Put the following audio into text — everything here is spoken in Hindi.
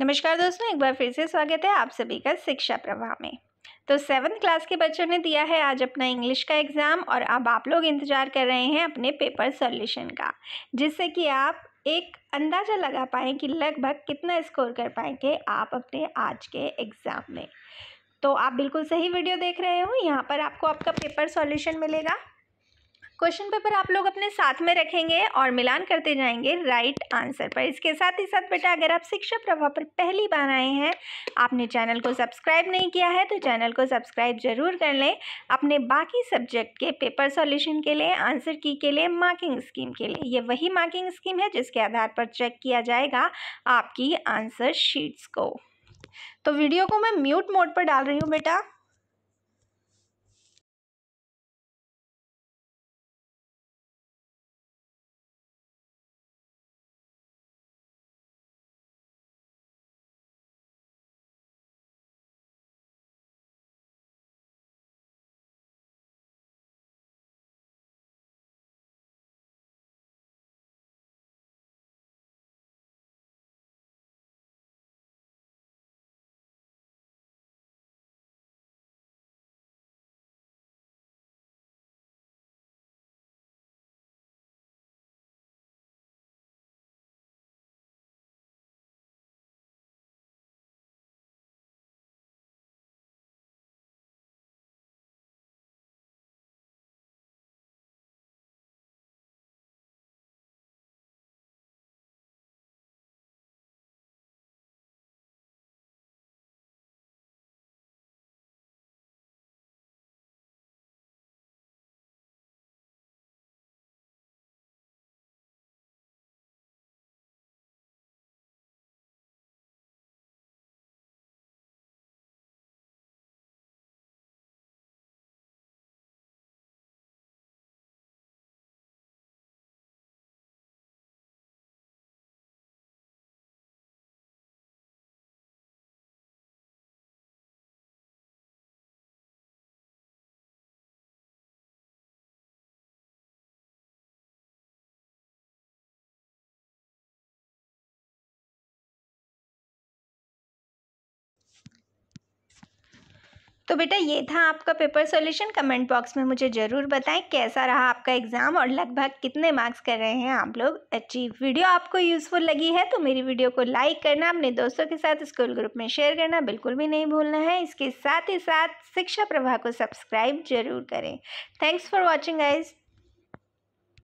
नमस्कार दोस्तों एक बार फिर से स्वागत है आप सभी का शिक्षा प्रवाह में तो सेवन्थ क्लास के बच्चों ने दिया है आज अपना इंग्लिश का एग्ज़ाम और अब आप लोग इंतज़ार कर रहे हैं अपने पेपर सॉल्यूशन का जिससे कि आप एक अंदाज़ा लगा पाएँ कि लगभग कितना स्कोर कर पाएंगे आप अपने आज के एग्ज़ाम में तो आप बिल्कुल सही वीडियो देख रहे हो यहाँ पर आपको आपका पेपर सॉल्यूशन मिलेगा क्वेश्चन पेपर आप लोग अपने साथ में रखेंगे और मिलान करते जाएंगे राइट आंसर पर इसके साथ ही साथ बेटा अगर आप शिक्षा प्रभाव पर पहली बार आए हैं आपने चैनल को सब्सक्राइब नहीं किया है तो चैनल को सब्सक्राइब जरूर कर लें अपने बाकी सब्जेक्ट के पेपर सॉल्यूशन के लिए आंसर की के लिए मार्किंग स्कीम के लिए ये वही मार्किंग स्कीम है जिसके आधार पर चेक किया जाएगा आपकी आंसर शीट्स को तो वीडियो को मैं म्यूट मोड पर डाल रही हूँ बेटा तो बेटा ये था आपका पेपर सॉल्यूशन कमेंट बॉक्स में मुझे ज़रूर बताएं कैसा रहा आपका एग्ज़ाम और लगभग कितने मार्क्स कर रहे हैं आप लोग अचीव वीडियो आपको यूज़फुल लगी है तो मेरी वीडियो को लाइक करना अपने दोस्तों के साथ स्कूल ग्रुप में शेयर करना बिल्कुल भी नहीं भूलना है इसके साथ ही साथ शिक्षा प्रभा को सब्सक्राइब जरूर करें थैंक्स फॉर वॉचिंग आइज़